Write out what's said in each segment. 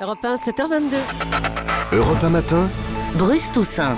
Europe 1, 7h22. Europe 1 matin. Bruce Toussaint.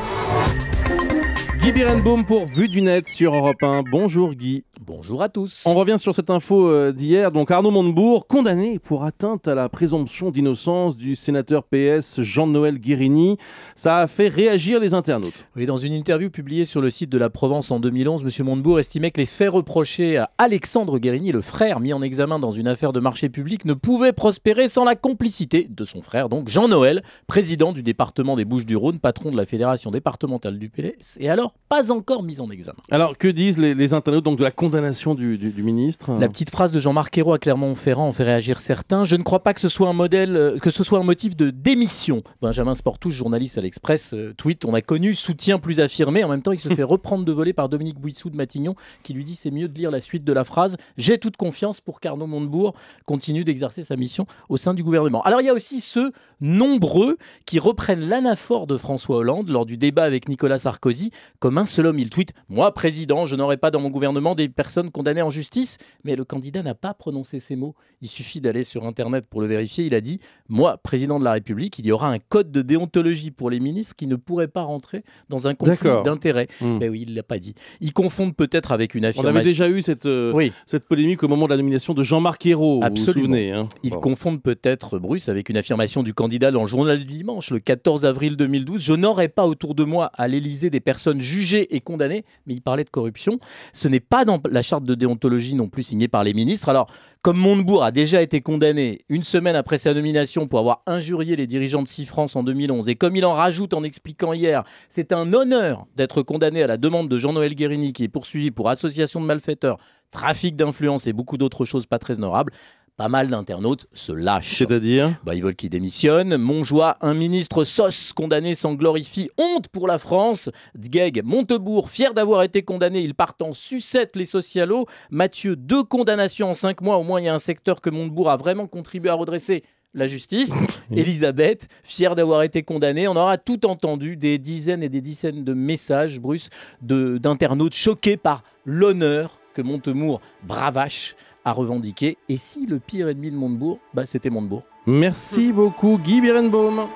Guy Birenbaum pour Vue du Net sur Europe 1. Bonjour Guy. Bonjour à tous. On revient sur cette info euh, d'hier. Donc Arnaud Montebourg, condamné pour atteinte à la présomption d'innocence du sénateur PS Jean-Noël Guérini. Ça a fait réagir les internautes. Oui, dans une interview publiée sur le site de la Provence en 2011, M. Montebourg estimait que les faits reprochés à Alexandre Guérini, le frère mis en examen dans une affaire de marché public, ne pouvaient prospérer sans la complicité de son frère, donc Jean-Noël, président du département des Bouches-du-Rhône, patron de la Fédération départementale du PS, et alors pas encore mis en examen. Alors que disent les, les internautes donc de la condamnation condamnation du, ministre. La petite phrase de Jean-Marc Ayrault à Clermont-Ferrand en fait réagir certains. Je ne crois pas que ce soit un modèle, euh, que ce soit un motif de démission. Benjamin Sportouche, journaliste à l'Express, euh, tweet On a connu soutien plus affirmé. En même temps, il se fait reprendre de voler par Dominique Bouissou de Matignon, qui lui dit C'est mieux de lire la suite de la phrase. J'ai toute confiance pour qu'Arnaud Montebourg continue d'exercer sa mission au sein du gouvernement. Alors, il y a aussi ceux nombreux qui reprennent l'anaphore de François Hollande lors du débat avec Nicolas Sarkozy comme un seul homme. Il tweet Moi, président, je n'aurai pas dans mon gouvernement des personnes personne condamnée en justice. Mais le candidat n'a pas prononcé ces mots. Il suffit d'aller sur Internet pour le vérifier. Il a dit Moi, président de la République, il y aura un code de déontologie pour les ministres qui ne pourraient pas rentrer dans un conflit d'intérêts. Mais hmm. ben oui, il ne l'a pas dit. Il confondent peut-être avec une affirmation. On avait déjà eu cette, euh, cette polémique au moment de la nomination de Jean-Marc Ayrault. Absolument. Vous vous hein. peut-être, Bruce, avec une affirmation du candidat dans le journal du dimanche, le 14 avril 2012. Je n'aurai pas autour de moi à l'Élysée des personnes jugées et condamnées, mais il parlait de corruption. Ce n'est pas dans la charte de déontologie non plus signée par les ministres. Alors, comme Montebourg a déjà été condamné une semaine après sa nomination pour avoir injurié les dirigeants de Cifrance en 2011, et comme il en rajoute en expliquant hier, c'est un honneur d'être condamné à la demande de Jean-Noël Guérini qui est poursuivi pour association de malfaiteurs, trafic d'influence et beaucoup d'autres choses pas très honorables pas mal d'internautes se lâchent. C'est-à-dire bah, Ils veulent qu'il démissionne. Monjoie, un ministre SOS condamné s'en glorifie. Honte pour la France. Dgeg, Montebourg, fier d'avoir été condamné, il part en sucette les socialos. Mathieu, deux condamnations en cinq mois. Au moins, il y a un secteur que Montebourg a vraiment contribué à redresser la justice. Elisabeth, fière d'avoir été condamnée, on aura tout entendu, des dizaines et des dizaines de messages, Bruce, d'internautes choqués par l'honneur que Montebourg bravache à revendiquer. Et si le pire ennemi de Montebourg, bah, c'était Montebourg. Merci beaucoup Guy Birenbaum.